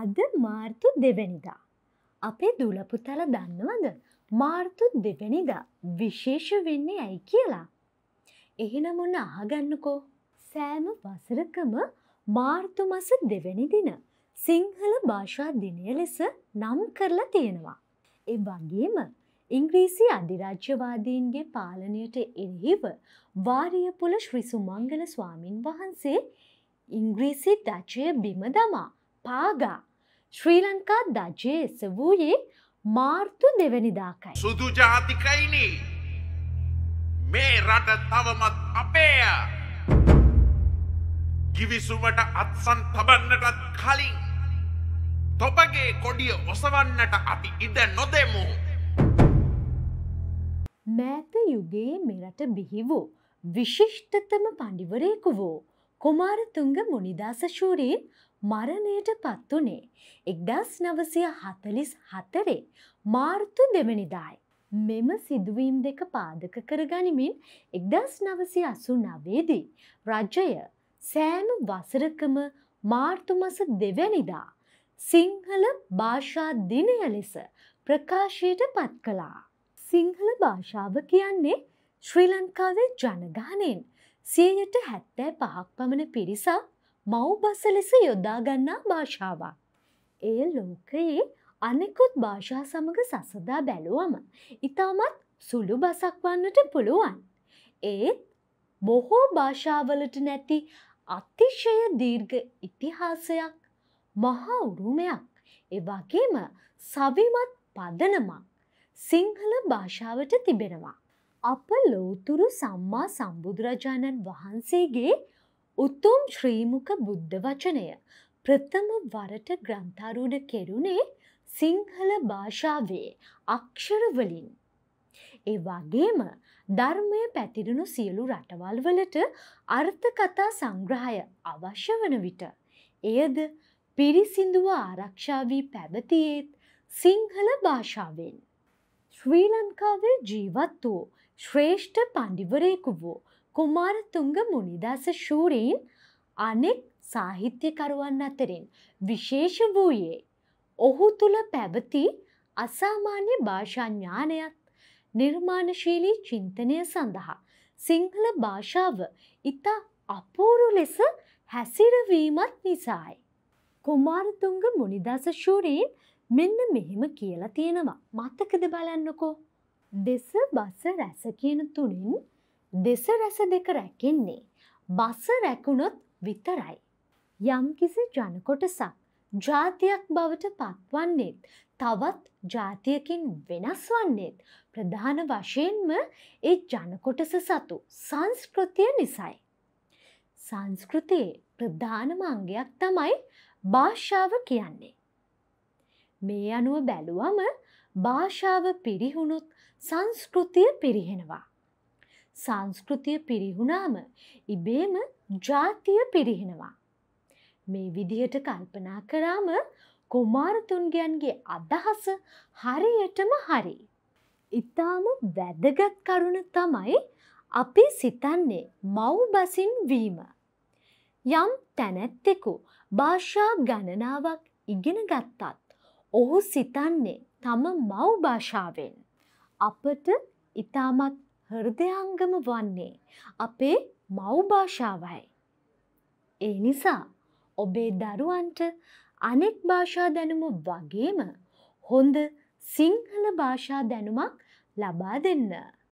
අද මාර්තු දෙවැනිදා. අපේ දුලපුතල දන්නවද මාර්තු දෙවැනිදා විශේෂ වෙන්නේ ඇයි කියලා. එහෙනම් ඔන්න අහගන්නකෝ. සෑම වසරකම මාර්තු මස දෙවැනි දින සිංහල භාෂා දිනය ලෙස නම් කරලා තියෙනවා. ඒ වගේම ඉංග්‍රීසි අධිරාජ්‍යවාදීන්ගේ පාලනයට එරහිව වාරියපුල ශ්‍රිසුමංගල ස්වාමින් වහන්සේ ඉංග්‍රීසි දචය බිම දමා පාගා ශ්‍රී ලංකා දජය එසවූයේ මාර්තු දෙවැනිදාකයි. සුදු ජාතිකයිනි මේ රට තවමත් අපේය ගිවිසුමට අත්සන් තබන්නටත් කලින් තොපගේ කොඩිය ඔසවන්නට අපි ඉඩ නොදෙමු. මෑත යුගයේ මෙරට බිහි වූ විශිෂ්ටතම පඩිවරයෙකු වූ. කුමාරතුංග මුනිදාස ශූරීන් මරණයට පත්වනේ එක්දස් නවසය හතලිස් හතරේ මාර්තු දෙවනිදායි. මෙම සිදුවීම් දෙක පාදක කරගනිමින් එක්දස් නවසය අසු නවේදී. රජය සෑම වසරකම මාර්තුමස දෙවැනිදා. සිංහල භාෂා දිනය ලෙස ප්‍රකාශයට පත් කළා. සිංහල භාෂාව කියන්නේ ශ්‍රී ලංකාවේ ජනගානෙන්. සියයට හැත්තෑ පහක් පමණ පිරිසා මව්බස ලෙස යොදාගන්නා භාෂාවක්. එය ලෝකයේ අනෙකුත් භාෂා සමඟ සසදා බැලුවම ඉතාමත් සුළු බසක් වන්නට පුළුවන්. ඒත් බොහෝ භාෂාවලට නැති අතිශය දීර්ඝ ඉතිහාසයක් මහා උරුමයක් එවගේම සවිමත් පදනමක් සිංහල භාෂාවට තිබෙනවා. අප ලෝතුරු සම්මා සම්බුදුරජාණන් වහන්සේගේ උතුම් ශ්‍රීමුක බුද්ධ වචනය ප්‍රථම වරට ග්‍රන්ථාරූඩ කෙරුණේ සිංහල භාෂාවේ අක්ෂරවලින්. ඒ වගේම ධර්මය පැතිරුණු සියලු රටවල් වලට අර්ථකතා සංග්‍රහය අවශ්‍ය වන විට එයද පිරිසිඳුව ආරක්ෂා වී පැවතියේත් සිංහල භාෂාවෙන්. ශ්‍රී ලංකාවේ ජීවත් වූ ශ්‍රේෂ්ඨ පණ්ඩිවරයෙකු වූ කුමාරතුංග මුනිදාස ශූරීන් අනෙක් සාහිත්‍යකරුවන් අතරින් විශේෂ වූයේ ඔහු තුළ පැවති අසාමාන්‍ය භාෂාඥානයත් නිර්මාණශීලී චින්තනය සඳහා සිංහල භාෂාව ඉතා අපූරු ලෙස හැසිරවීමත් නිසායි. කුමාරතුංග මුනිදස ශූරීන් මෙන්න මෙහෙම කියලා තියෙනවා මතකද බලන්නකෝ. දෙස බස රැස කියන තුනින් දෙස රැස දෙක රැකෙන්නේ. බස රැකුණොත් විතරයි. යම්කිසි ජනකොටසක් ජාතියක් බවට පත්වන්නේත් තවත් ජාතියකින් වෙනස් වන්නේත් ප්‍රධාන වශයෙන්ම ඒ ජනකොටස සතු සංස්කෘතිය නිසයි. සංස්කෘතියේ ප්‍රධානම අංගයක් තමයි භාෂාව කියන්නේ. මේ අනුව බැලුවම භාෂාව පිරිහුණුත් සංස්කෘතිය පිරිහෙනවා. සංස්කෘතිය පිරිහුණාම ඉබේම ජාතිය පිරිහෙනවා. මේ විදිහට කල්පනා කරාම කුමාරතුන්ගයන්ගේ අදහස හරියටම හරි. ඉතාම වැදගත් කරුණ තමයි අපි සිතන්නේ මව් බසින් වීම. යම් තැනැත්තෙකු භාෂා ගණනාවක් ඉගෙන ගත්තත් ඔහු සිතන්නේ තම මව් භාෂාවෙන්. අපට ඉතාමත් හෘදයාංගම වන්නේ අපේ මව්භාෂාවයි. ඒ නිසා ඔබේ දරුවන්ට අනෙක් භාෂා දැනුම වගේම හොඳ සිංහල භාෂා දැනුමක් ලබා දෙන්න.